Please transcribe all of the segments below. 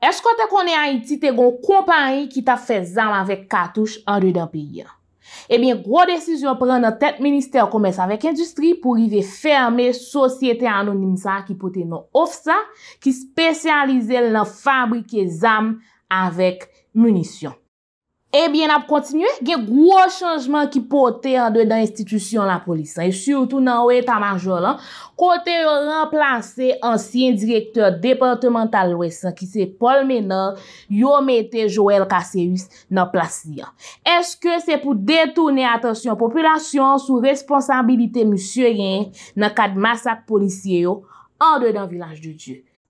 Esko te konen a iti te gon kompany ki ta fe zam avèk katouche an rida piya? Ebyen, gwo desisyon pren nan tet minister koumes avèk industri pou rive ferme sosyete anonim sa ki pote nan ofsa ki spesyalize la fabrike zam avèk munisyon. Ebyen eh ap kontinue, gen gwo chanjman ki pote ande dan institusyon la polis. E syoutou nan ou etan major lan, kote yon remplase ansyen direktor departemental wesan ki se Paul Ménard yon mette Joël Kasséus nan plasyan. Eske se pou detounen atensyon populasyon sou responsabilite moussyeyen nan kat masak polisyeyo ande dan vilaj de tiyen.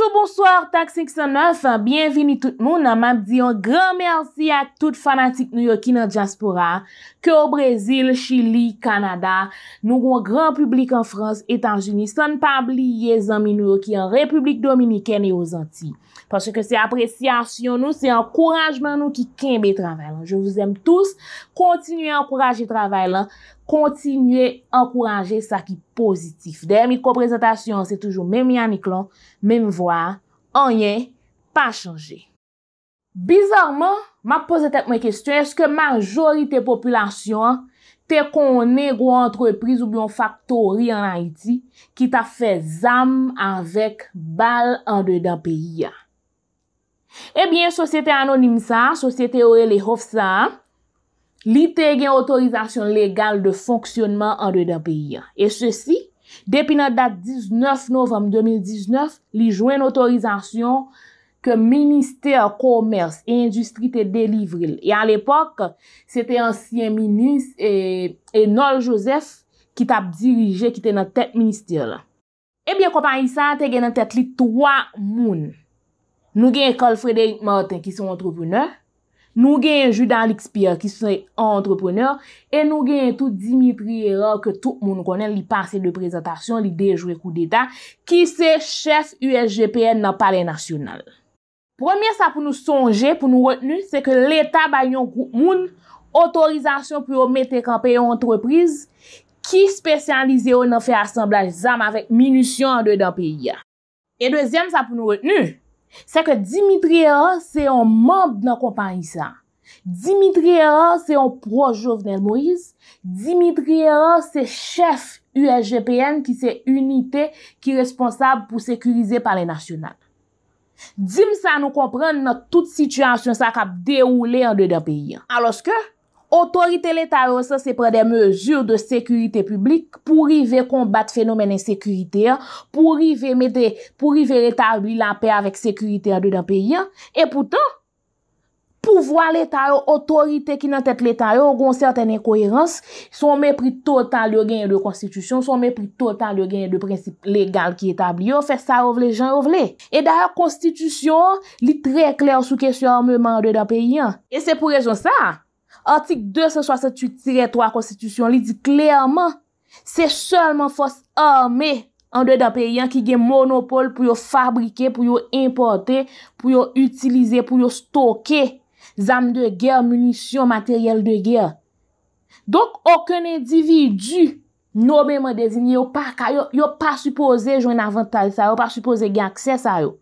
Bonjour, bonsoir, TAC 509, bienveni tout nou, nam ap diyon, gran mersi ak tout fanatik Nouyoki nan Jaspora, ke ou Brezil, Chili, Kanada, nou kon gran publik an Frans etan Juni, son pabli ye zanmi Nouyoki an Republik Dominiken e o Zanti. Paske se apresyasyon nou, se ankorajman nou ki kenbe travalan. Je vous em tous, kontinuye ankorajye travalan, kontinuye ankorajye sa ki pozitif. Demi komprezentasyon, se toujou men mi aniklon, men vou. Anyen pa chanje Bizarman Ma pose tek mwen kestyen Eske majorite populasyon Te konen ou antreprise ou blon faktori An Haiti Ki ta fe zam avek bal An de dan peyi Ebyen eh sosyete anonim sa Sosyete ore le hof sa Li te gen otorizasyon legal De fonksyonman an de dan peyi E se si Depi nan dat 19 novem 2019, li jwen otorizasyon ke minister komers e industri te delivril. E al epok, se te ansyen minis e eh, Nol Josef ki tap dirije ki te nan tet minister la. Ebyen eh kopan yisa, te gen nan tet li 3 moun. Nou gen Kolfrede Ip Martin ki son antropouneur. Nou gen yon judan l'XPR ki sou yon entreprener e nou gen yon tout dimi priyera ke tout moun konen li pase de prezentasyon, li dejou yon kou d'Etat ki se ches USGPN nan pale nasyonal. Premier sa pou nou sonje, pou nou retenu, se ke l'Etat bayon kou moun otorizasyon pou yo mette kampen yon entreprise ki spesyalize yo nan fe asemblaj zam avèk minisyon an dey dan peyi ya. E dezyem sa pou nou retenu, Se ke Dimitri A se yon mounb nan kompan isan, Dimitri A se yon pro-jouvenel Moïse, Dimitri A se chef USGPN ki se unité ki responsab pou sekurize pa le nasyonal. Dim sa nou kompran nan tout situasyon sa kap deroule an de da peyi an. Aloske? Otorite le taro sa se pre de mezur euh, euh, de sekurite publik pou rive kombat fenomen en sekurite, pou rive mette, pou rive retabli la pe avèk sekurite an de dan pe yon. E poutan, pou vwa le taro, otorite ki nan tèt le taro, ou goun sèrtene koherans, son mè pri total yo genye de konstitusyon, son mè pri total yo genye de prinsip legal ki etabli yo, fè sa rovle, jan rovle. E da yo konstitusyon, li tre kler sou kesyon an me man an de dan pe yon. E se pou rejon sa a. Artik 268-3 konstitusyon li di klerman, se chelman fos arme an dey da pe yon ki gen monopole pou yo fabrike, pou yo importe, pou yo utilize, pou yo stoke zanm de ger, munisyon materyel de ger. Donk, okon individu nobe man dezini yo pa ka, yo pa supose joun avantal sa yo, yo pa supose gen akses sa yo.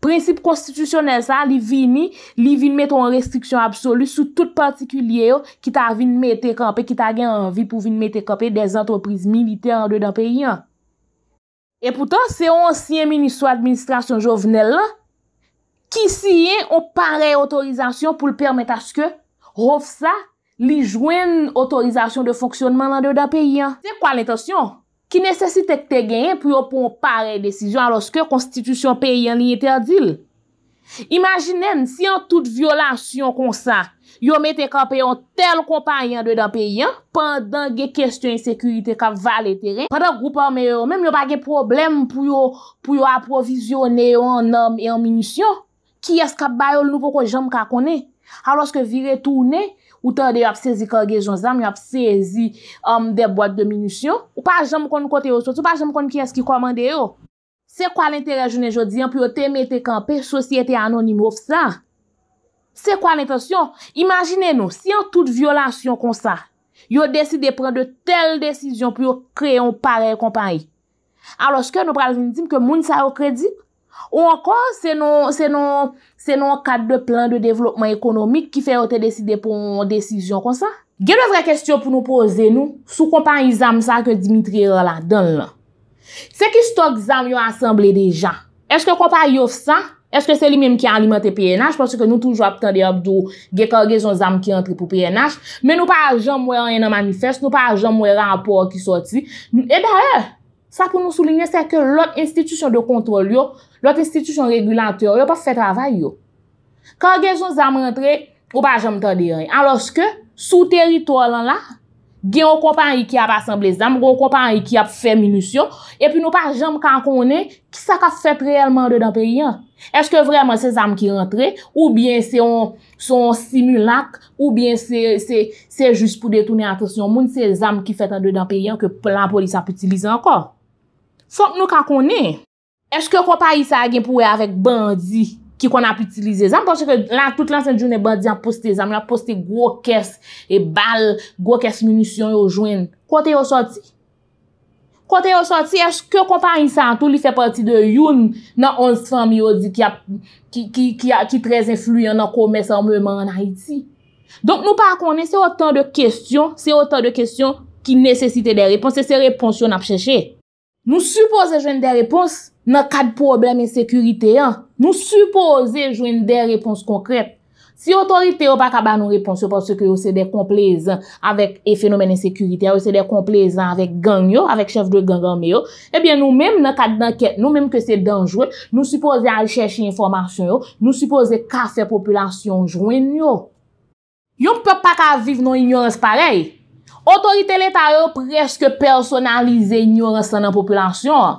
Prinsip konstitisyonel sa li vini, li vini meton restriksyon absolu sou tout partikulye yo ki ta vini metekanpe, ki ta gen anvi pou vini metekanpe des antropriz milite an de dan peyi an. E poutan, se yon ansyen miniswa administrasyon jovenel la, ki siye yon parey otorizasyon pou lpermet aske hof sa li jwen otorizasyon de fonksyonman an de dan peyi an. Se kwa lintasyon? Ki nesesite te genye pou yo pon parel desijon aloske konstitusyon peyen li yeterdil. Imaginen, si an tout violasyon konsa, yo mette ka peyon tel kompanyan de dan peyen, pandan ge kestyon sekyurite ka valeteren, pandan goupan me yo men, yo pa ge problem pou yo aprovizyonen yo an nom e an minisyon, ki es ka bayol nou poko jem kakone, aloske vi retoune, Ou ta de yo ap sezi korge zon zan, yo ap sezi om um, de boite de minisyon. Ou pa jen mou kon nou kote yo sot, ou pa jen mou kon nou kyes ki komande yo. Se kwa l'interes jounen jodi an pou yo teme te kampe, sosye te anonimou fsa? Se kwa l'intensyon? Imaginè nou, si an tout violasyon kon sa, yo deside pren de tel desisyon pou yo kreyon parel kompany. Alo, skè nou pralazouni dim ke moun sa yo kredi, Ou ankon, se non kat de plan de devlopman ekonomik ki fe yo te deside pou an desisyon kon sa? Ge nou vre kestyon pou nou poze nou sou kompan yi zam sa ke Dimitri Rola don lan? Se ki stok zam yo asemble deja? Eske kompan yov sa? Eske se li menm ki an limante PNH? Pwansi ke nou toujwa ptande abdo ge kor ge zon zam ki antri pou PNH? Men nou pa a jom wè an yon manifest, nou pa a jom wè an apor ki soti? E daèr! sa pou nou souline se ke lot institisyon de kontrol yo, lot institisyon regulanteur yo pa fè travay yo. Kan gen son zam rentre, ou pa jom ta dire, aloske, sou teritor lan la, gen ou kopan y ki ap asemble zam, gen ou kopan y ki ap fè minisyon, epi nou pa jom kan konen, ki sa ka fè preyelman de danpe yon? Eske vreman se zam ki rentre, ou bien se on simulak, ou bien se jous pou detounen atresyon moun, se zam ki fè tan de danpe yon, ke plan polis ap utilize ankor. Fok nou ka konen, eske kompa yisa agen pou e avek bandi ki kon ap itilize zan? Ponche ke lan tout lan sen joun e bandi an poste zan, an poste gwo kes e bal, gwo kes munisyon yo jwen. Kote yo sorti? Kote yo sorti, eske kompa yisa an tou li fe pati de youn nan 11 fami yo di ki trez influyen nan kome sa ome man an Haiti? Donk nou pa konen, se otan de kestyon ki nesesite de repons, se se repons yon ap cheshe. Nou suppose jwen de repons nan kad problem en sekurite an. Nou suppose jwen de repons konkret. Si otorite yo pa kaba nou repons, yo pose seke yo se de komplezan avèk e fenomen en sekurite an, yo se de komplezan avèk gang yo, avèk chef de gang gang yo, ebyen eh nou mèm nan kad danket, nou mèm ke se denjwe, nou suppose al chèche informasyon yo, nou suppose kase populasyon jwen yo. Yo mpe pa ka vive nan inyon se parey. Otorite leta yo preske personalize nyo resan nan populasyon.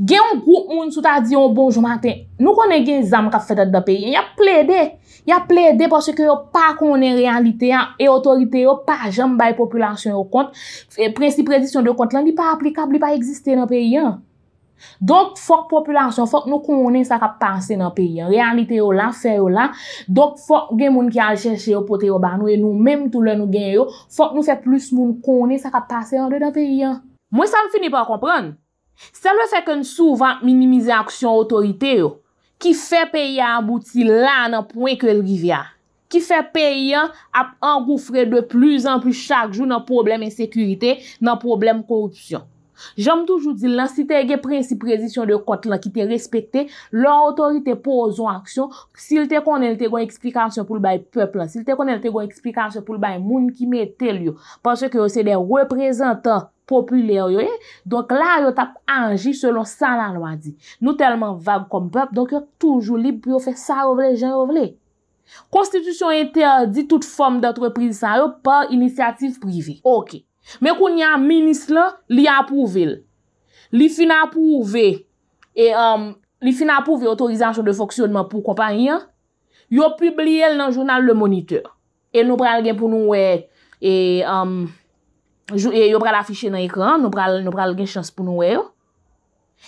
Gen yon kouk moun sou ta diyon bonjou maten, nou konen gen zam ka fedat da peyi, ya ple de. Ya ple de pwase yo pa konen realite yan, e otorite yo pa jam bay populasyon yo kont, prensipredisyon yo kont lan, li pa aplikab, li pa egziste nan peyi yan. Donk fok populasyon fok nou konen sa kap pase nan peyi an, realite yo la, fe yo la, donk fok gen moun ki al cheshe yo pote yo ba nou e nou menm tou lè nou gen yo, fok nou fè plis moun konen sa kap pase an de nan peyi an. Mwen sal fini pa kompran, sal fèk an souvan minimize aksyon otorite yo, ki fè peyi an bouti la nan pwen ke l rivya, ki fè peyi an ap angoufre de plus an plus chak jou nan probleme sekurite, nan probleme korupsyon. Jam toujou di lan, si te ege prensi prezisyon de kote lan ki te respete, lor otorite pou zo aksyon, si te konen te gwen eksplikasyon pou l bay pepl lan, si te konen te gwen eksplikasyon pou l bay moun ki metel yo, panche ki yo se de reprezentan populeyo yo, donk la yo tap anji selon san la lwa di. Nou telman vab kom pep, donk yo toujou li pou yo fe sa rovle, jan rovle. Konstitusyon interdi tout form dat reprezyasyon yo pa inisyatif privi. Ok. Men kou nyan minis la, li apouvel. Li fin apouve, e, um, li fin apouve otorizansyon de foksyonman pou kompanyan, yo publie l nan jounal Le Moniteur. E nou pral gen pou nou we, e, um, e yo pral afishe nan ekran, nou pral gen chans pou nou we yo.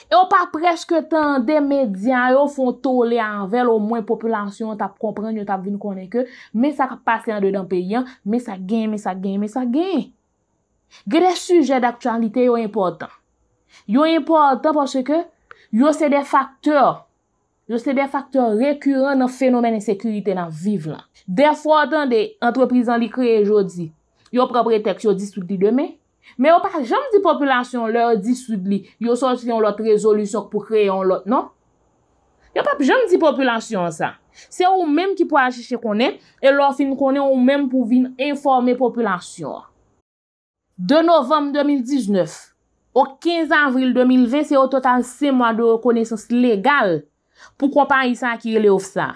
E yo pa preske tan demedyan, yo fon tole anvel, yo mwen populasyon tap kompren, yo tap vin konen ke, men sa kap pase an de dan pe yon, men sa gen, men sa gen, men sa gen. Gede suje d'aktualite yo important. Yo important pwase ke yo se de faktor, yo se de faktor rekuren nan fenomen insekurite nan vive lan. De fwa tan de entreprizan li kreye jodi, yo propretek yo disouti deme, me yo pa jom di populasyon lor disouti, yo sotri yon lot rezolusyon pou kreye yon lot, non? Yo pa jom di populasyon sa. Se ou menm ki pou achiche konen, e lor fin konen ou menm pou vin informe populasyon a. De novem 2019 ou 15 avril 2020, se yo total se mwa de rekonesans legal pou kompanyisan ki rele ouf sa.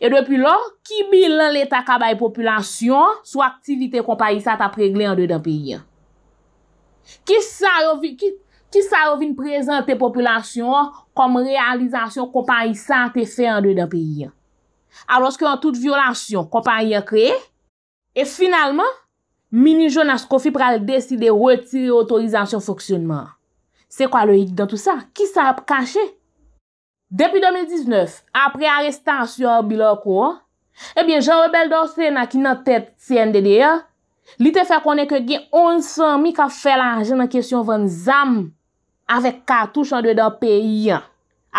E depi lo, ki bilan letakabay populasyon sou aktivite kompanyisan ta pregle an dey dan peyi? Ki sarovine prezante populasyon kom realizasyon kompanyisan te fe an dey dan peyi? Aroske an tout violasyon kompanyan kre, e finalman, mini joun as kofi pral desi de wetiri otorizansyon foksyonman. Se kwa lo yik dan tout sa? Ki sa ap kache? Depi 2019, apre arrestansyon biloko, ebyen eh Jean-Rebel Dorsen a ki nan tet tsen dede ya, li te fè konen ke gen onsan mi ka felanjen nan kesyon van zam avèk katou chan dwe dan peyi ya.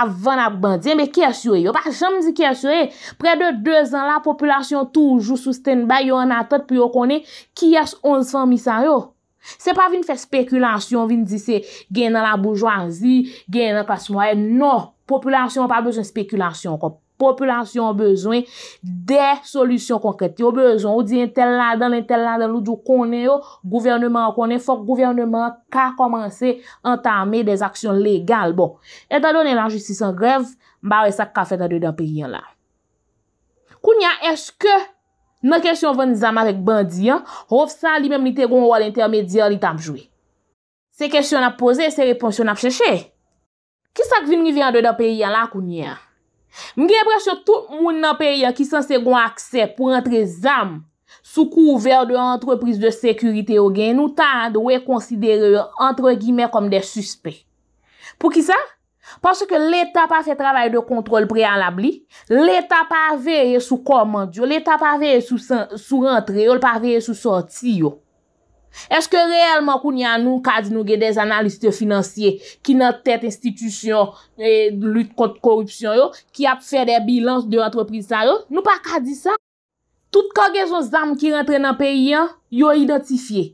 avan ap bandye, me kèche yo yo, pa chanm di kèche yo yo, pre de 2 an la, populasyon toujou sousten, bay yo an atat, pi yo konen, kèche 11 fan misan yo yo, Se pa vin fè spekulasyon, vin disè gen nan la bourgeoisie, gen nan kwa smoye, non. Populasyon pa bezwen spekulasyon kon. Populasyon bezwen de solusyon konkrete. Yo bezwen ou di entel ladan, entel ladan, loudou konen yo, gouvernement konen, fok gouvernement ka komanse entame de aksyon legal. Bon, etan donen lan jistisan grev, mba we sak ka fè tan de dan pe yon la. Koun ya eske... Nan kèsyon vè nizama vèk bandi an, hof sa li mèm nite goun wè l'intermedia li tam jwe. Se kèsyon ap pose, se reponsyon ap chèche. Kisa kvin mi vyande dè periya lak ou nye? M gen preche tout moun nan periya ki sanse goun aksep pou rentre zam soukou ver de antreprise de sekurite o gen nou tande ou e konsidere entre gimè kom de suspe. Po kisa? Paske l'Etat pa fe travay de kontrol prealab li, l'Etat pa veye sou komand yo, l'Etat pa veye sou rentre yo, l'Etat pa veye sou sorti yo. Eske reyelman kou nyan nou kadi nou ge dez analiste finanseye ki nan tet institisyon lout kont korupsyon yo, ki ap fe de bilans de antropri sa yo, nou pa kadi sa. Tout kage zo zam ki rentre nan peyi yo, yo identifiye.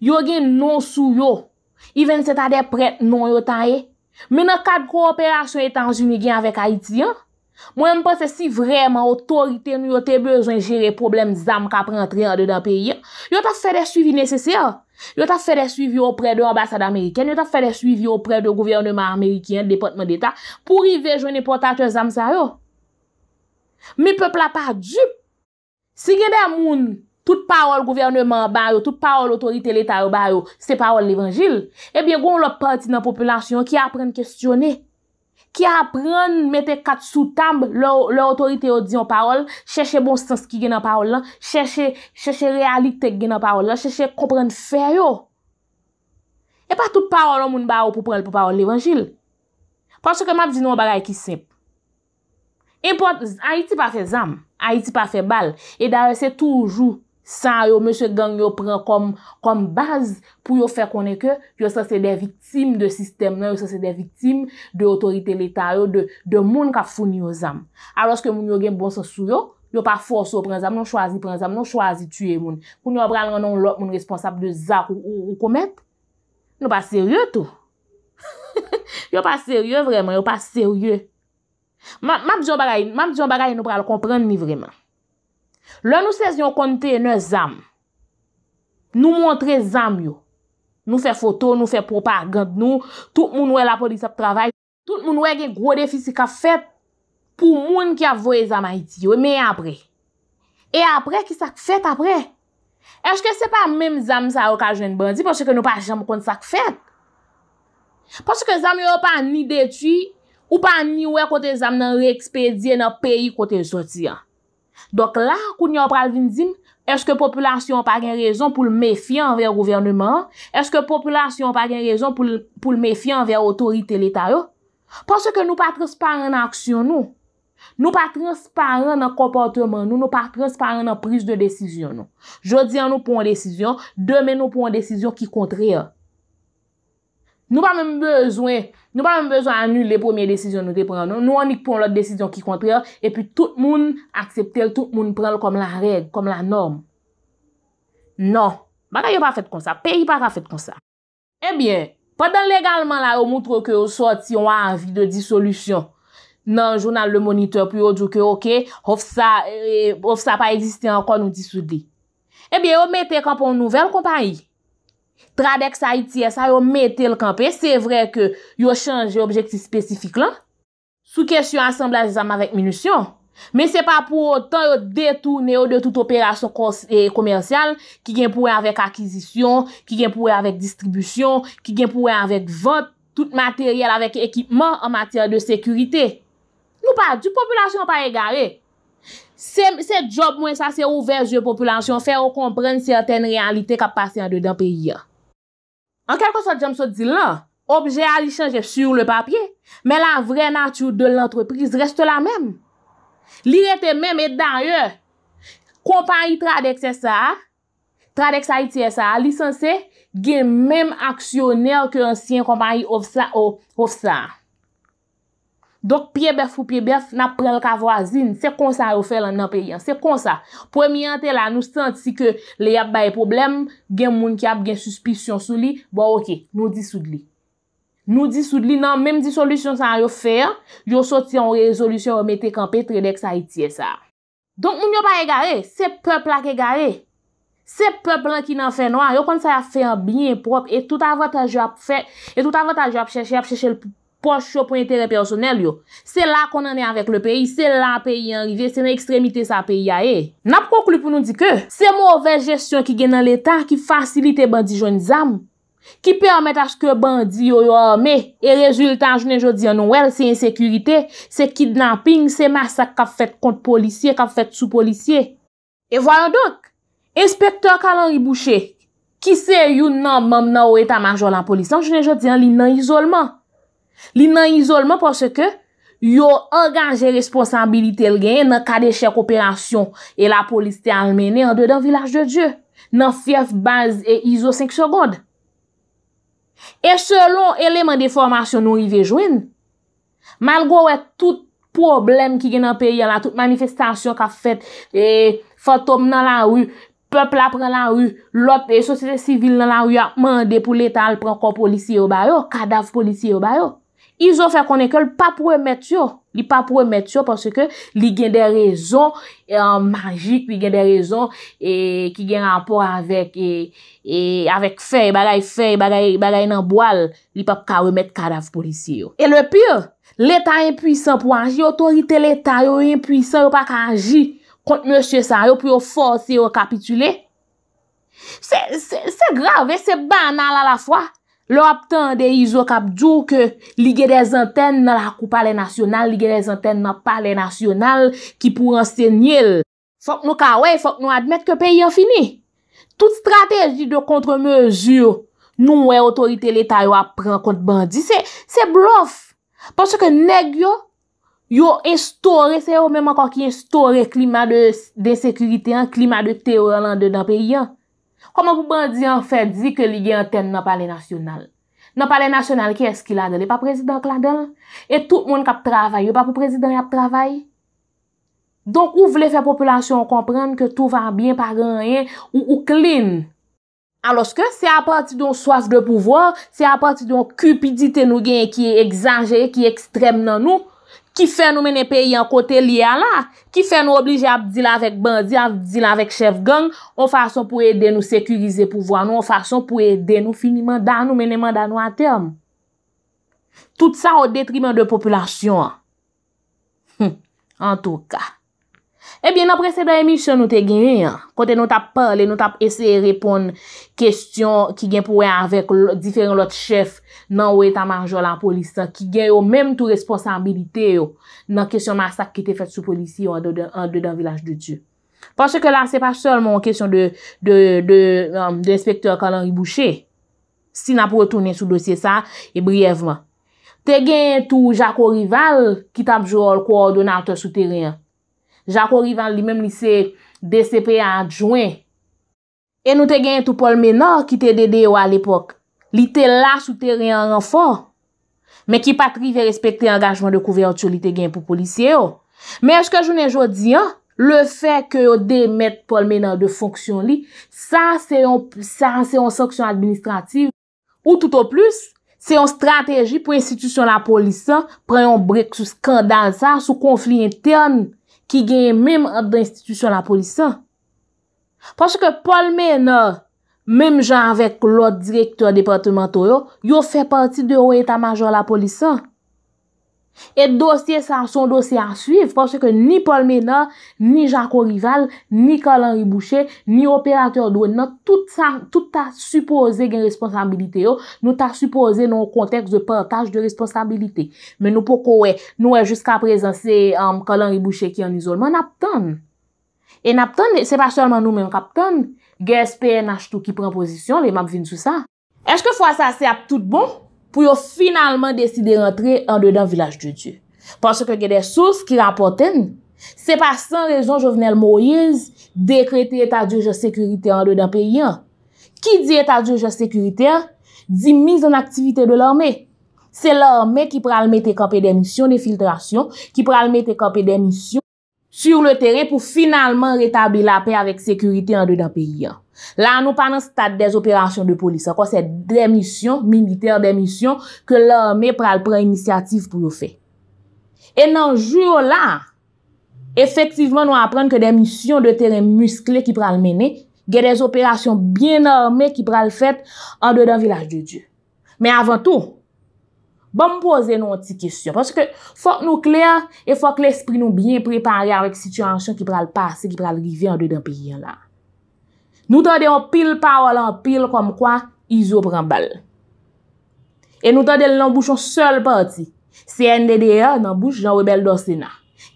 Yo gen non sou yo, even se ta de pret non yo taye, eh. Men a kat kooperasyon e tanjouni gen avèk Haiti, mwen pa se si vreman otorite nou yo te bejwen jere problem zanm ka prentri an de da peyi, yo ta fè de suivi nesesye, yo ta fè de suivi opre de ambasade Ameriken, yo ta fè de suivi opre de gouvernement Ameriken, departement d'Etat, pou rive jouni potat yo zanm sa yo. Men pepla pa djup, si gen de amouni. tout parol gouvernement ba yo, tout parol otorite leta yo ba yo, se parol evanjil, ebyen eh goun lop parti nan populasyon ki apren kestyone, ki apren mette kat sou tamb lor otorite yo diyon parol, chèche bon sens ki gen nan parol la, chèche realite gen nan parol la, chèche kompren fè yo. E pa tout parol an moun ba yo pou prel pou parol evanjil. Ponso ke map di nou an bagay ki sep. E pot, a iti pa fe zam, a iti pa fe bal, e da wese toujou San yo mèche gang yo pren kom baz pou yo fè koneke yo sase de vitim de sistem nan, yo sase de vitim de otorite letal yo, de moun ka foun yo zan. A loske moun yo gen bon se sou yo, yo pa fòs yo pren zan, moun chwazi pren zan, moun chwazi tue moun. Moun yo pral anon lop moun responsable de zan ou komet. Yo pa seryè tou. Yo pa seryè vremen, yo pa seryè. Mam dijon bagay nou pral kompren ni vremen. Lè nou sez yon kontè yon zam, nou montre zam yo, nou fè foto, nou fè propagand nou, tout moun wè la polis ap travay, tout moun wè gen gro defisi ka fèt pou moun ki avoye zam a iti yo, mè apre. E apre ki sak fèt apre? Ejke se pa mèm zam sa yo ka jwen bandi pòsè ke nou pa jam konti sak fèt? Pòsè ke zam yo pa ni detu, ou pa ni wè kontè zam nan re-ekspedye nan peyi kontè joti ya. Donk la, kou nyo pralvin zin, eske populasyon pa gen rezon pou l mefyan enver ouvernement, eske populasyon pa gen rezon pou l mefyan enver otorite l'Etat yo? Pon se ke nou pa transparent aksyon nou, nou pa transparent nan komporteman nou, nou pa transparent nan pris de desisyon nou. Jodi an nou pon desisyon, deme nou pon desisyon ki kontre yo. Nou pa mèm bezwen, nou pa mèm bezwen anul le pwemye desisyon nou deprenon. Nou anik pon lòt desisyon ki kontre, epi tout moun akseptel, tout moun prel kom la reg, kom la norm. Non, baka yo pa fet kon sa, peyi pa ka fet kon sa. Ebyen, eh padan legalman la yo moutro ke yo soti, yo anvi de disolusyon. Nan, jounal le monitor, pi yo djouke, ok, hof sa, hof eh, eh, sa pa existen ankon nou disoudi. Ebyen, yo metekan pon nouvel kompanyi. tra dek sa iti e sa yo metel kanpe, se vre ke yo chanje objeksi spesifik lan, sou kes yon asembla zizanman vek minusyon. Men se pa pou yo tan yo detounen yo de tout operasyon e, komersyal, ki gen pouwe avèk akizisyon, ki gen pouwe avèk distribusyon, ki gen pouwe avèk vant, tout materyel avèk ekipman an matyèr de sekurite. Nou pa, du populasyon pa e gare. Se job mwen sa se ouvej yo populasyon, fè ou kompren certaine realite ka pasen de dan pe yon. An kel kon sa jom sa di lan, obje a li chanjev sur le papye, men la vre natyou de l'entreprise reste la menm. Li rete menm et dan yo, kompanyi tradek se sa, tradek sa iti se sa, lisanse gen menm aksyonel ke ansyen kompanyi ofsa o ofsa. Dok, piye bef ou piye bef, nap prel ka vwa zin. Se kon sa yo fe lan nan pe yon. Se kon sa. Premi yon te la, nou santi ki le yap baye problem, gen moun ki ap gen suspisyon sou li. Bo, okey, nou di sou li. Nou di sou li nan, menm di solusyon sa yo fe, yo soti yon rezolusyon yo mete kanpe, tre dek sa itye sa. Donk, moun yo pa e gare, se pep la ke gare. Se pep la ki nan fe nou, yo kon sa ya fe an bine, prop, e tout avataj yo ap fe, e tout avataj yo ap cheche, ap cheche l pou. Poche yo pou yon terè personel yo. Se la kon anè avèk le peyi, se la peyi anrive, se nan ekstremite sa peyi aè. E. Na poklou pou nou di ke, se mouvel jestyon ki gen nan l'Etat ki fasilite bandi jounizam. Ki permèt aske bandi yo yo amè. E rezultat jounen jodi an nou el, se insekurite, se kidnapping, se masak kap fèt kont policye, kap fèt sou policye. E vwa yon donk, inspektor kalan ribouche, ki se yon nan mam nan ou etan majol an polisan jounen jodi an li nan isolman. Li nan isolman pou se ke yo angaje responsabilite el genye nan kade chek operasyon e la polisite al mene an do dan vilaj de Diyo nan fief, baz, e iso 5 second E selon eleman de formasyon nou i vejwen malgo ou e tout problem ki gen an peyi an la tout manifestasyon ka fet fantom nan la ou, pepl apren nan la ou, lot e sosyete sivil nan la ou ya mande pou letal preko polisye ou bayo, kadav polisye ou bayo I zo fè konen ke l pa pou emet yo. Li pa pou emet yo porsè ke li gen de rezon magik, li gen de rezon ki gen rapport avèk avèk fè, bagay fè, bagay nan boal li pa pou ka remet kadaf polisi yo. E le pyr, l etan yon puisan pou anji, otorite l etan yon yon puisan yo pa kanji kont mèche san yo pou yo fònsi yo kapitule. Sè grave, sè banal a la fwa. Lo ap tan de yi zo kap djou ke ligye de zanten nan la koupa le nasyonal, ligye de zanten nan pale nasyonal ki pou ansenye l. Fok nou ka wey, fok nou admet ke peyi an fini. Tout strategi de kontremezur nou wey otorite leta yo ap pren kont bandi. Se blouf, porsye ke neg yo, yo estore, se yo menman kwa ki estore klima de desekurite, klima de teror alande dan peyi an. Koman pou bandi an fe di ke li gen ten nan pale nasyonal? Nan pale nasyonal, kye eski la del? E pa prezidank la del? E tout moun kap travay? E pa pou prezidank yap travay? Donk ou vle fe populasyon komprende ke tout van byen pa rayen ou ou klin? Aloske, se a pati don swas de pouvoir, se a pati don cupidite nou gen ki exaje, ki ekstrem nan nou, Ki fè nou menen peyi an kote liya la? Ki fè nou oblige a bdila avèk bandi, a bdila avèk chef gang, ou fason pou ede nou sekurize pou voan nou, ou fason pou ede nou finiman dan nou meneman dan nou an term? Tout sa ou detrimen de populasyon. En tout ka. Ebyen, nan prese de emisyon nou um, te genye, kote nou tap pale, nou tap ese repon kestyon ki gen pouwe avek diferent lot chef nan ou e ta manjou la polisyon ki gen yo menm tou responsabilite yo nan kestyon masak ki te fet sou polisyon an de dan vilaj de djou. Pase ke la se pa sol mon kestyon de inspektor kalan ribouche, si nan pouwe tounen sou dosye sa, e breveman, te gen tou jako rival ki tap joul kwa ordonator sou teren yo. Jako Rivan li menm li se DCP adjouen E nou te gen tout pol menor Ki te dede yo al epok Li te las ou te ren renfor Men ki patri ve respekte Angajman de kouvertu li te gen pou polisye yo Men eske jounen jodi yo Le fe ke yo demet pol menor De fonksyon li Sa se yon soksyon administrativ Ou tout ou plus Se yon strategi pou institusyon la polis Pre yon brek sou skandal Sa sou konflik intern ki gen mèm ad d'institusyon la polisan. Paske Paul May nan mèm jan avèk lot direktor departemento yo, yo fè pati de ou etan major la polisan. Et dosye sa, son dosye a suyv, pwosye ke ni Paul Ménard, ni Jacques O'Rival, ni Colin Ribouchet, ni opérateur dwen nan, tout sa, tout ta suppose gen responsabilité yo, nou ta suppose nan konteks de partage de responsabilité. Men nou pou kowe, nou e jusqu'a prezense Colin euh, Ribouchet ki an isolman, nap ton. Et nap ton, se pa solman nou men kap ton, ges PNH tou ki pren posisyon, le map vin sou sa. Eske fwa sa se ap tout bon? pou yo finalman deside rentre an de dan vilaj de Diyo. Pansè ke gè de souf ki rapoten, se pasan rezon Jovenel Moïse dekrete etadjouje sekurite an de dan peyi an. Ki di etadjouje sekurite an? Di miz an aktivite de lorme. Se lorme ki pralme te kapè demisyon, defiltrasyon, ki pralme te kapè demisyon, sou le terè pou finalman retabli la pey avèk sekurite an de dan peyi an. La nou pa nan stat de operasyon de polis, an kwa se demisyon, militer demisyon, ke lorme pral pran inisyatif pou yo fe. E nan jou la, efektiveman nou apren ke demisyon de teren muskle ki pral mene, gey de operasyon bien orme ki pral fet an do dan vilaj de Diyo. Men avan tou, bon mwen pose nou an ti kesyon, paske fok nou kler, e fok l'espri nou bien prepari avek sityansyon ki pral pase, ki pral rive an do dan pi yon la. Nou ta de yon pil pa wala, pil kom kwa, izo pran bal. E nou ta de l nan bouchon sol parti. CND de ya nan bouch, jan webel do sena.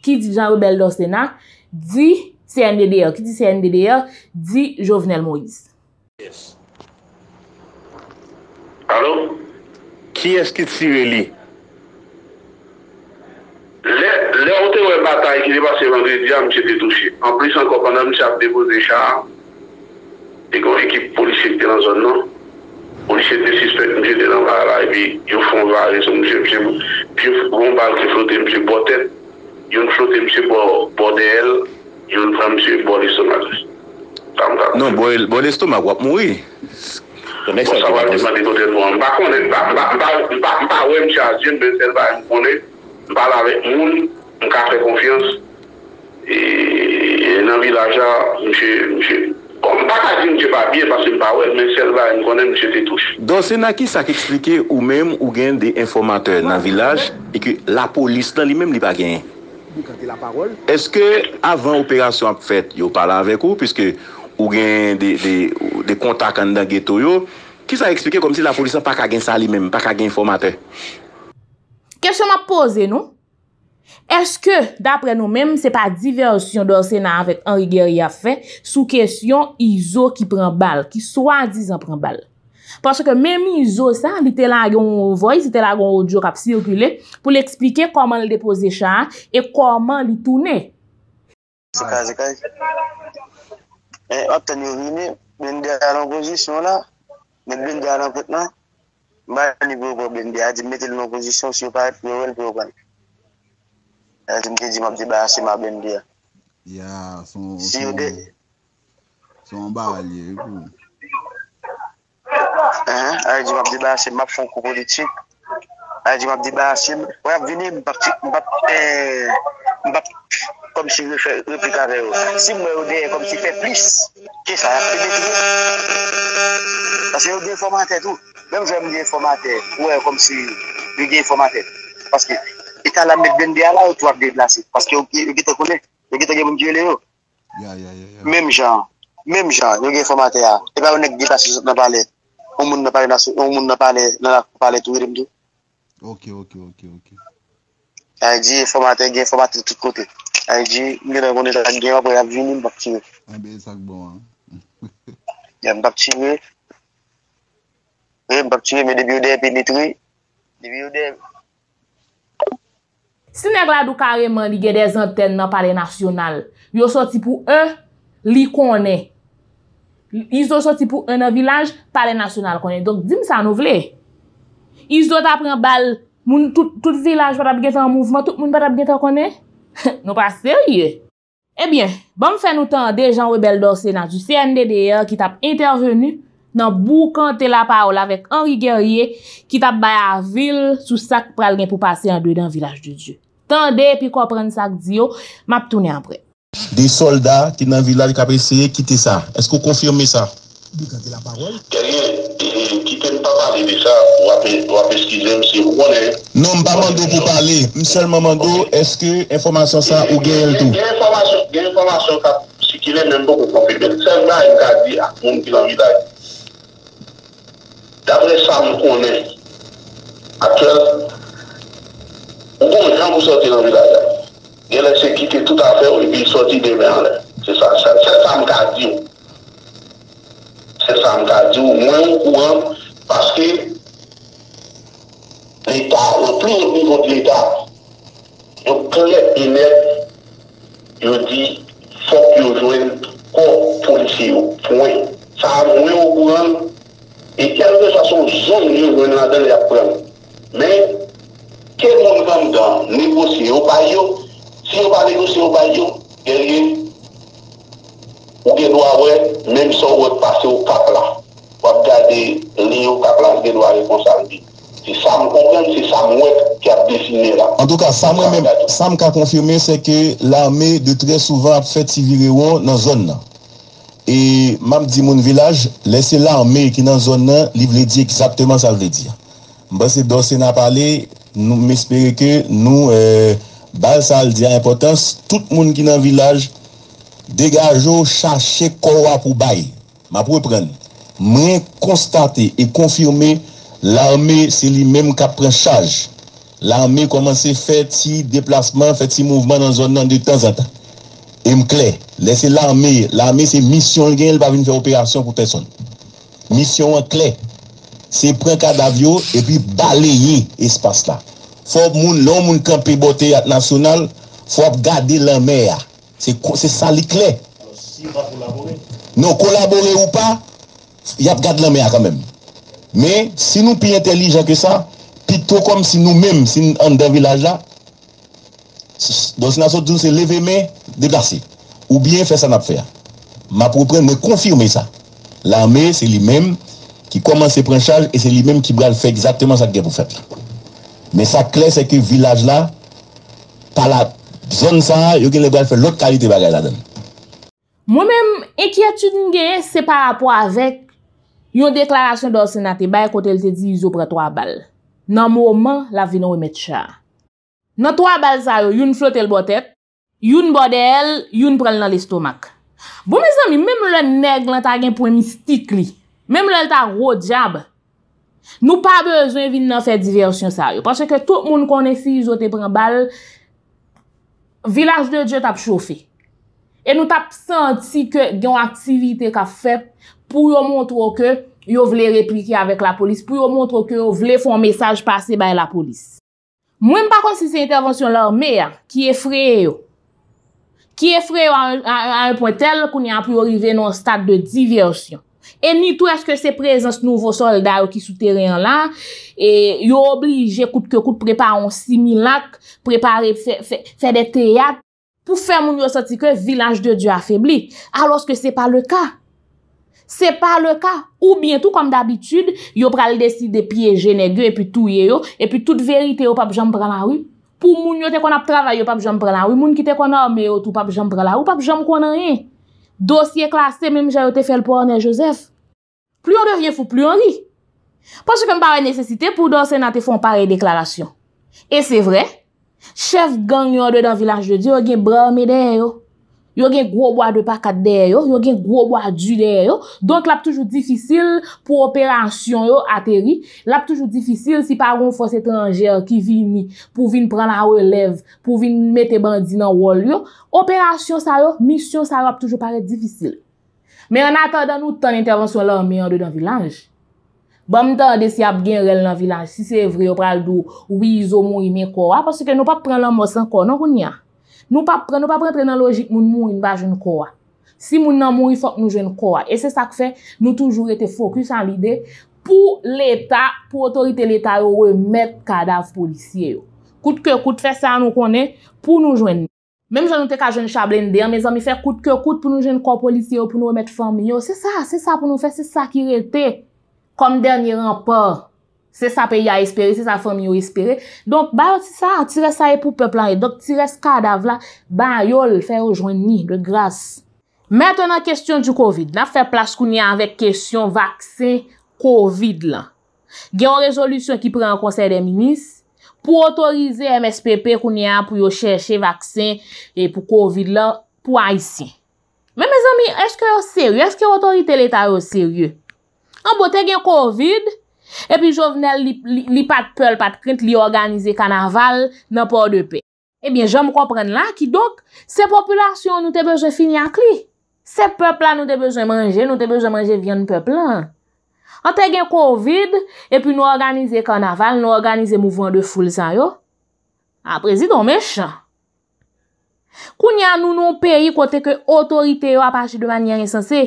Ki di jan webel do sena, di CND de ya. Ki di CND de ya, di Jovenel Moïse. Alo? Ki eski ti ve li? Le ote we patay ki li pase vangri di ya, mwen se te touche. An plis an kopan nan mwen se ap deboze chanm, e gwen ekip polisye te nan zon nan polisye te sispet mwen jen nan vayalay bi yo fon vayalay se mwen jen mwen jen pi yo gwen bal ki flote mwen jen potet, yon flote mwen jen bo de el, yon pran mwen jen bolestom a gwen nan bolestom a wap mwen wye mwen sa val di mani kote mwen ba konen, mwen ba mwen mwen mwen jen mwen jen mwen bal avè moun mwen ka prek konfiyans e nan vilaja mwen jen mwen jen Kom pa ka zin jepa biye pa se mpa we mwen serva yon konen jete touche. Don Sena, ki sa ki eksplike ou menm ou gen de informateur nan vilaj e ki la polis nan li menm li pa gen? Eske avan operasyon ap fèt yo pala avek ou piske ou gen de kontak an dan geto yo ki sa ki eksplike kom si la polis nan pa ka gen sali menm, pa ka gen informateur? Kèchè ma pose nou? Eske, dapre nou menm, se pa diversyon dorsena avet Henri Guerrier a fe sou kesyon Izo ki pren bal, ki swa dizan pren bal. Pwase ke menm Izo san, li telan yon voice, telan yon jok ap sirkule pou li eksplike koman li depose chan, e koman li toune. Se ka, se ka. E, ap ten yon bende yon konjisyon la, men bende yon konjisyon la, mba yon yon konjisyon la, men bende yon konjisyon la, Ay di m ap di ba asim ap bende ya. Ya, son... Si yode. Son mba wale yi pou. Ayan, ay di m ap di ba asim ap son kou kou li ti. Ayan, di m ap di ba asim. Ou ap vini m bak ti, m bak eee... Eh, m bak kom si replikade yo. Sim mwe yode kom si fe plis. Ki sa ap pe beti yo. Sa se yode informate tou. Ben m jem li informate. Ou e kom si ligye informate. Paske... E ta la mwen bende a la ou twak de plase. Paske yo gite kone. Yo gite gen mwen jye le yo. Ya, ya, ya. Mem jan. Mem jan. Yo gen format ya. E ba wè nèk di pasi sou na pale. O moun na pale. O moun na pale. Nan ak pale tou wè dem do. Ok, ok, ok, ok. Aji gen format. Gen format ti kote. Aji gen. Mwen a kone. Aji gen wè pou yav yon mbakti yo. A be yon sakbo an. Ya mbakti yo. We e, mbakti yo. Me debi yon dey pe nit wè. Debi yon dey. Sine gladou kareman li gen dez anten nan pale nasyonal. Li yo soti pou e, li konen. Li yo soti pou e nan vilaj, pale nasyonal konen. Donk, di m sa nou vle. Li yo ta pren bal, moun tout vilaj patab gen te an mouvman, tout moun patab gen te an konen. Non pa serye. Ebyen, eh bon m fè nou tan de jan webel dorsen nan ju CND deye, ki tap intervenu nan bou kante la pa ou la vek Henry Guerrier ki tap bay a vil sou sak pral gen pou pase an dey nan vilaj de Dje. Tande, pi kopren sa ak diyo. Map toune apre. De soldat ki nan vila di ka presye, kite sa. Esko konfirme sa? Di gade la parol? Kere, kite mpa parle de sa. Ou ap peskize mse. Ou konen? Non, mpa mando pou pale. Msel mamando, eske informasyon sa ou gen el tou? Gen informasyon sa. Mse kilen, nenbo konfirme. Sen la, yon ka di ak moun ki nan vila. Davre sa mkonen. Atyen. O goun mwen chan pou soti nan vila jan. Dè lè se ki te touta fè wè bi e soti dè mè an lè. Se sa mwen ka di ou. Se sa mwen ka di ou mwen kou an. Paske leit avan, plou mwen kou de leit avan. Yo pou lè inè yo di fok yo joen kò polisi ou. Fou mwen. Sa mwen kou an e kèl mwen chan sou zoun mwen kou an nan dè lè kou an. Mè Kè moun kèm dan, negosye ou pa yo, si ou pa negosye ou pa yo, gèl yè, ou gèl ou a wè, mèm son wòt pase ou kapla. Wòt gèl de lè yo kapla, gèl wòt reponsan bi. Si sa m konpèm, si sa m wèk, kèm definè la. En tout ka, sa m ka konfirmè, se ke l'armè de trè souvan ap fèt si virè wò nan zon nan. E mèm di moun vilaj, lè se l'armè ki nan zon nan, li vle di ekxaktèman sa vle di. Mbè se dosè nan pale, m espere ke nou eh, bal sal di an impotans tout moun ki nan vilaj degajo chache korwa pou bay ma pou prene m re konstate e konfirme l arme se li menm kap prechaj l arme komanse fet si deplasman, fet si mouvman nan zon nan de tan zatan e m kle, lese l arme l arme se misyon gen, l pa vin fe operasyon pou peson misyon an kle Se pren kada avyo, e pi baleye espas la. Fwa moun, loun moun kampi bote yat nasyonal, fwa ap gade la mè ya. Se sa li kle. Non, kolabore ou pa, yat gade la mè ya kamem. Mè, si nou pi entelijan ke sa, pi to kom si nou mèm, si nou an de vilaj la, dos nasyon tou se leve mè, degase. Ou bien, fè sa nap fè ya. Ma propren me konfirme sa. La mè, se li mèm, ki koman se pren chaj, e se li menm ki bral fe exakteman sa ge pou fet la. Men sa kler se ke vilaj la, pa la zon sa, yo gen le bral fe lot kalite bagay la den. Mwen menm, ek yatud nge se par apwa avek yon deklarasyon do Sena te bay kote l te di yon pre 3 bal. Nan mouman, la vina we met chan. Nan 3 bal sa yo, yon flote l botet, yon bode el, yon prel nan l estomak. Bon me zan mi menm le neg lan ta gen premistik li. Mèm lèl ta road jab, nou pa bejwen vin nan fè diversyon sa yo. Pache ke tout moun kone si yon te pren bal, vilaj de diyo tap chofe. E nou tap senti ke gen aktivite ka fèp pou yon montro ke yon vle replike avèk la polis, pou yon montro ke yon vle fon mesaj pase bè la polis. Mwen pa kon si se intervensyon lòr mè, ki e frè yo. Ki e frè yo an yon pwè tel koun yon pwè yon rive nan stat de diversyon. E ni tou eske se prezen se nouvo solda yo ki sou teren lan, yo oblije koute koute prepa an simi lak, prepare fe de teyat pou fe moun yo soti ke vilaj de diya febli. Aloske se pa le ka. Se pa le ka. Ou bientou kom d'abitude, yo pral desi de piye jenegyo e pi touye yo, e pi tout verite yo pa bjom pran la wu. Pou moun yo te kon ap travay yo pa bjom pran la wu, moun ki te kon ame yo tou pa bjom pran la wu, pa bjom kon an yon. Dosye klasè mèm jayote fèl pou anè Josef. Plou yon devyè fou, plou yon yi. Pas yon kem parè nesesite pou dosè nan te fon parè deklarasyon. E se vre, chef gang yon devyè dan vilaj de Diyo gen brame dey yo. yo gen grobo a dwe pakat deyo, yo gen grobo bon, non, a dju deyo, donk l ap toujou difisil pou operasyon yo a teri, l ap toujou difisil si paroun fos etranjè, ki vi mi pou vin pran a ou elev, pou vin mette bandi nan wol yo, operasyon sa yo, misyon sa yo ap toujou pare difisil. Men an atan dan nou tan intervensyon l an meyon do dan vilanj. Ban mi tan de si ap gen rel nan vilanj, si se vre yo pral do wizo moun ime kwa, paswè ke nou pa pren l an monsan kwa, nan kwenye a. Nou pa pre pre nan logik moun moun in ba joun kowa. Si moun nan moun in fok nou joun kowa. E se sa k fe nou toujou rete fokus an lide pou l'Etat, pou otorite l'Etat yo we met kadav polisye yo. Kout kout kout fe sa nou konen pou nou joun. Mem joun nou te ka joun chablende, an me zon mi fe kout kout kout pou nou joun kowa polisye yo pou nou we met fom yo. Se sa, se sa pou nou fe, se sa ki rete kom derni rampor. Se sa peyi a espere, se sa fami yo espere. Donk ba yo ti sa atire sa e pou pepla. E dok tire skadav la, ba yo le fè yo jouni de gras. Mèten an kèstyon di COVID. Na fè plas kouni an vek kèstyon vaksen COVID la. Gen an rezolusyon ki pren an konsen de minis pou otorize MSPP kouni an pou yo chèche vaksen e pou COVID la pou a yisi. Mè mè zami, eske yo seri, eske yo otorite lè ta yo seri. An bote gen COVID, Epi jovenel li pat pel, pat krent, li organize kanaval, nan pou ou de pe. Ebyen, jom kompren la ki dok, se populasyon nou te bejè fini ak li. Se pepla nou te bejè manje, nou te bejè manje vyan pepla. An te gen kovid, epi nou organize kanaval, nou organize mouvouan de foul san yo. An prezid ou mech. Kou nyan nou nou peyi kote ke otorite yo apache de manyen yon sensi.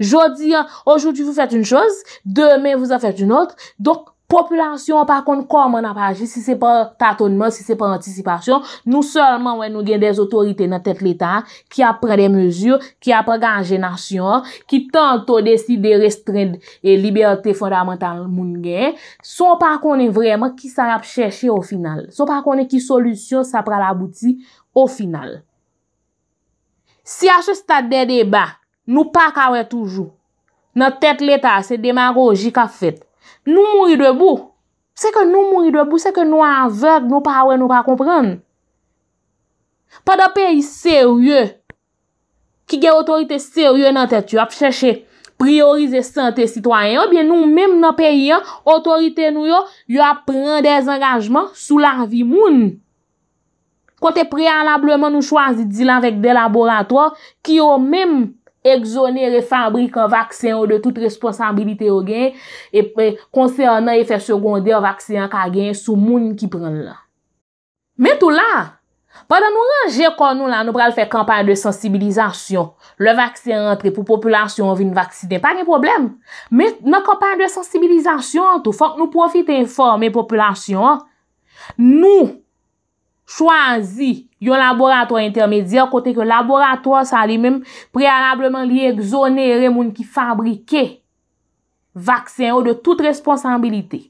Jodi, an, ojoudi vous faites une chose, demè vous en faites une autre. Donc, population, par contre, comme on a parlé, si c'est pas tâtonnement, si c'est pas anticipation, nou seulement, ouè, nou gen des autorités na tête l'État, qui a près des mesures, qui a près des générations, qui tantôt décide de restreindre les eh, libertés fondamentales moun gen, son parcours n'est vraiment qui s'en a cherché au final. Son parcours n'est qui solution s'a près l'abouti au final. Si a che stade de débat Nou pa kawè toujou. Nan tèt l'Etat, se demagogik a fèt. Nou mouri debou. Se ke nou mouri debou, se ke nou anvek, nou pa kawè, nou pa komprèn. Pa da peyi seryè. Ki gen otorite seryè nan tèt, yo ap chèche priorize sante sitwayen. Obyen nou mèm nan peyi an, otorite nou yo, yo ap prèn desengajman sou la vi moun. Kote prealableman nou chwazi dilan vek de laborator ki yo mèm ek zonere fabrike an vaksyen ou de tout responsabilite ou gen, e konsey anan e fe segonde an vaksyen ka gen sou moun ki pren la. Me tou la, padan nou ranje kon nou la, nou pral fe kampan de sensibilizasyon, le vaksyen rentre pou populasyon ou vin vaksyden, pa gen problem, me nan kampan de sensibilizasyon tou, fok nou profite informe populasyon, nou, chwazi, Yon laboratoi intermedia kote ke laboratoi sa li mem preanableman li ek zonere moun ki fabrike vaksin ou de tout responsabilite.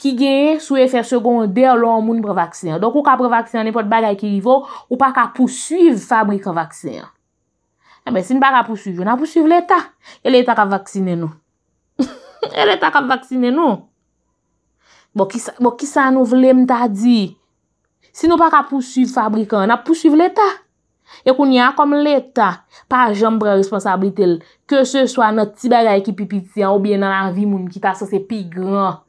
Ki genye sou efek sekonder loun moun pre vaksin. Donk ou ka pre vaksin nepot bagay ki rivo ou pa ka pousuiv fabrike vaksin. Ebe eh sin pa ka pousuiv, ou na pousuiv leta. E leta ka vaksine nou. E leta ka vaksine nou. Bo ki sa bon, nou vle mta di... Si nou pa ka poussiv fabrikan, na poussiv l'Etat. Yo e koun yon kom l'Etat pa jompre responsabilite l. Ke se swa nou ti bagay ki pipiti an ou bien nan an vi moun ki taso se pi gran.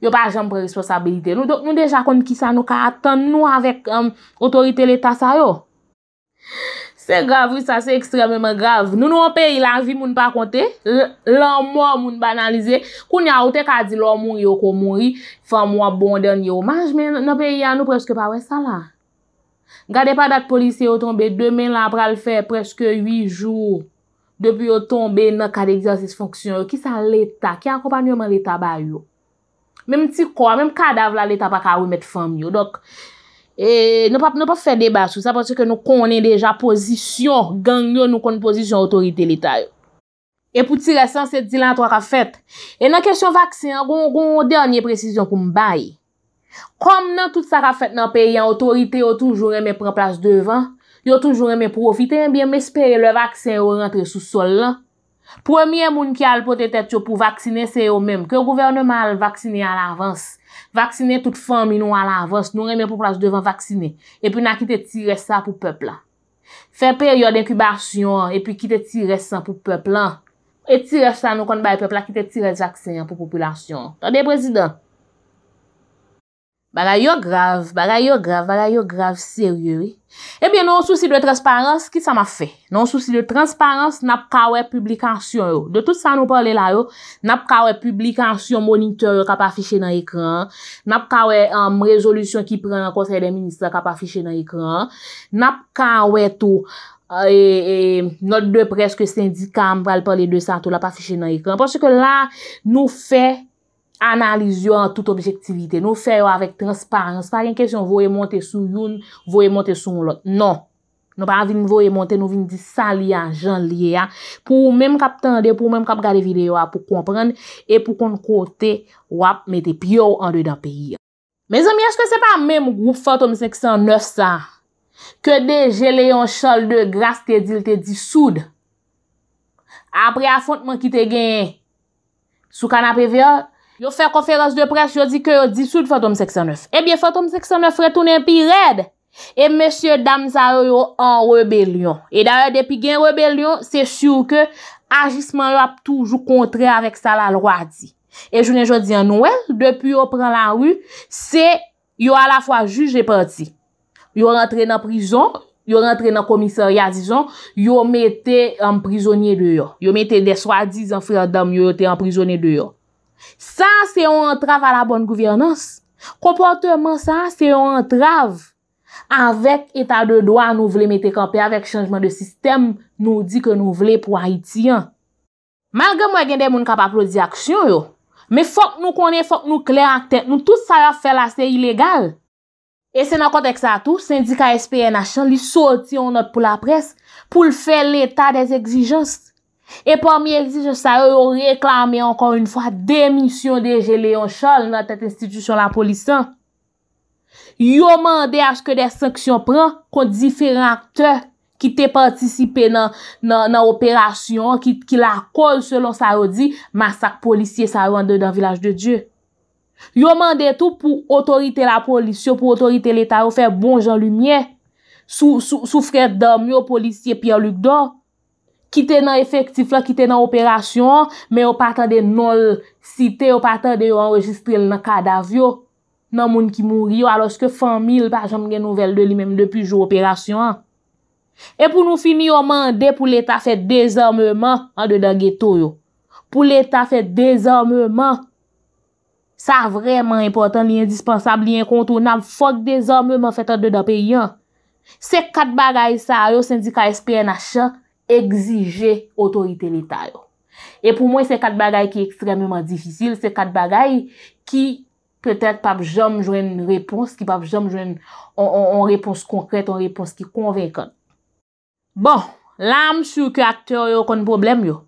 Yo pa jompre responsabilite l. Nou deja kon ki sa nou ka atan nou avèk otorite um, l'Etat sa yo. Se grav, wisa, se ekstrememe grav. Nou nou an peyi lan vi moun pa konte, lan moun moun banalize, kou nyawote ka di loun moun bon, yo kou moun ri, fam moun abondan yo. Maj men, nan peyi an nou preske pa we sa la. Gade pa dat polisi yo tombe, demen lan pra lfe preske 8 jou, depi yo tombe, nan ka de gizansis fonksyon yo, ki sa leta, ki akopanyo man leta ba yo. Mem ti kwa, mem kadav la leta pa ka wimet fam yo. Dok, E nou pa fè debat sou, sa pati ke nou konen deja pozisyon, ganyon nou konen pozisyon otorite lita yo. E pou ti resan, se di lan to a ka fèt. E nan kesyon vaksin, an goun goun ou denye presisyon kou mbay. Kom nan tout sa ka fèt nan pe, yon otorite yo toujou reme pren plas devan. Yo toujou reme profite, en eh biye mespere le vaksin ou rentre sou sol lan. Premye moun ki al potetet yo pou vaksine se yo menm, ke gouverneman al vaksine al avans, vaksine tout fami nou al avans, nou reme populasy devan vaksine, epi nan kit etire sa pou pepla. Fe peryo den kubasyon, epi kit etire san pou pepla, etire san nou kon bay pepla, kit etire zaksen pou populasyon. Tande prezident? Baray yo grav, baray yo grav, baray yo grav, seryoy. Ebyen eh nou souci de transparans, ki sa ma fe? Nou souci de transparans, nap kawè publikansyon yo. De tout sa nou pale la yo, nap kawè publikansyon monitor yo ka pa fichè nan ekran. Nap kawè mresolusyon ki pren an kontre den ministra ka pa fichè nan ekran. Nap kawè tou, euh, not de preske sindikam, pral pale 200 tou la pa fichè nan ekran. Pas se ke la nou fe... Analize yo an tout objektivite. Nou fè yo avèk transparans. Fè gen kèsyon vouye monte sou youn, vouye monte sou yon lot. Non. Nou pa vin vouye monte, nou vin di sa li a, jan li e a. Pou mèm kap tende, pou mèm kap gade videyo a, pou komprenne, e pou kon kote, wap, mette pyo an dey dan peyi a. Mèzè mi, eske se pa mèm Goufotom 509 sa? Ke dey jelè yon chal de grase te dil te disoud? Apre afontman ki te genye? Sou kan ap evye a? Yo fè konferans de pres yo di kè yo disout Fantom 609. Ebyen eh Fantom 609 retounen pi red. E mèsyo dam sa yo yo an rebelyon. E daryo depi gen rebelyon, se syou ke ajisman yo ap toujou kontre avèk sa la lwa di. E jounen jodi an nouel, depi yo pran la ru, se yo a la fwa juj de parti. Yo rentre nan prison, yo rentre nan komiserya, yo mette an prisonye de yo. Yo mette deswa dizan frè dam yo yo te an prisonye de yo. Sa se yon entrav a la bon gouvyonans, kompote man sa se yon entrav avèk etat de doa nou vle metekanpe avèk chanjman de sistem nou di ke nou vle pou Haitian. Malge mwen gende moun kapap lo di aksyon yo, me fok nou konen fok nou kler akten, nou tout sa yon fel ase ilegal. E se nan konteks atou, sindika SPN achan li soti yon not pou la pres, pou l fel l etat des egzijans. E pwamye li se sa yo reklame ankon yon fwa demisyon de jelè yon chal nan tet institisyon la polisyon. Yo mande aske de sanksyon pran kont diferan akte ki te pwantisipe nan operasyon ki la kol selon sa yo di massak polisyen sa yo an de nan vilaj de Diyo. Yo mande tou pou otorite la polisyon pou otorite l'Etat ou fe bon jan lumye soufret dan myo polisyen pi an luk do. Kite nan efektif la, kite nan operasyon, men yo patan de nol site, yo patan de yo enregistre l nan kadav yo, nan moun ki mouri yo, aloske famil pa jom gen nouvel de li menm depi jo operasyon. E pou nou fini yo mande pou l etat fèt dezarmèman, an de dan geto yo. Pou l etat fèt dezarmèman, sa vreman important, li indispensab, li yon kontou nan fok dezarmèman fèt an de dan pe yon. Se kat bagay sa yo, syndika espè en achan, egzije otorite l'Etat yo. E pou mwen se kat bagay ki ekstrememan difisil, se kat bagay ki petèk pap jom jwen repons ki pap jom jwen an repons konkret, an repons ki konvekan. Bon, lam sou ki akter yo kon problem yo.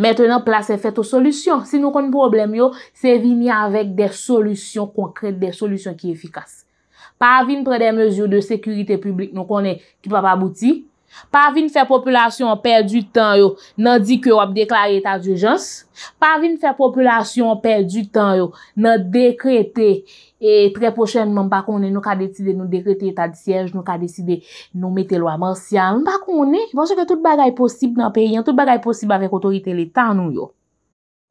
Mètènen plase fet o solusyon. Si nou kon problem yo, se vini avèk de solusyon konkret, de solusyon ki efikas. Pa vini pre de mezyon de sekurite publik nou konè ki pap abouti. Pa vin fè populasyon pèr du tan yo nan di kè wap deklare etat d'urjans. Pa vin fè populasyon pèr du tan yo nan dekrete. E tre pochen moun pa konen nou ka deside nou dekrete etat di sièj, nou ka deside nou mete lwa marsyal. Moun pa konen, yon seke tout bagay posib nan peyen, tout bagay posib avèk otorite l'etan nou yo.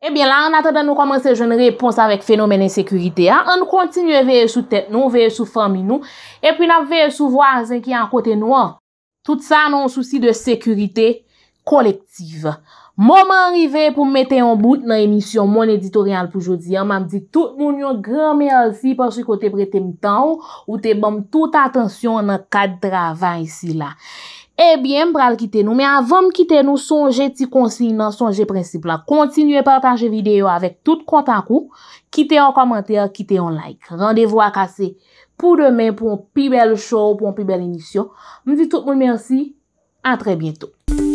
Ebyen la an atè den nou komanse jen repons avèk fenomen ensekurite. An nou kontinye veye sou tèt nou, veye sou fami nou, epi nan veye sou vwazen ki an kote nou an. Tout sa nan souci de sekurite kolektive. Mouman rive pou mwete yon bout nan emisyon moun editorial pou jodi. Anman di tout moun yon gran merzi porsi kote prete mtang ou te bom tout atensyon nan kat dravan isi la. Ebyen, pral kite nou. Me avon kite nou sonje ti konsi nan sonje prinsip la. Kontinue partaje video avèk tout kontakou. Kite yon komantèr, kite yon like. Randevou akase. pou demen, pou an pi bel show, pou an pi bel inisyon. Mwen ditout mwen mersi, an tre bientou.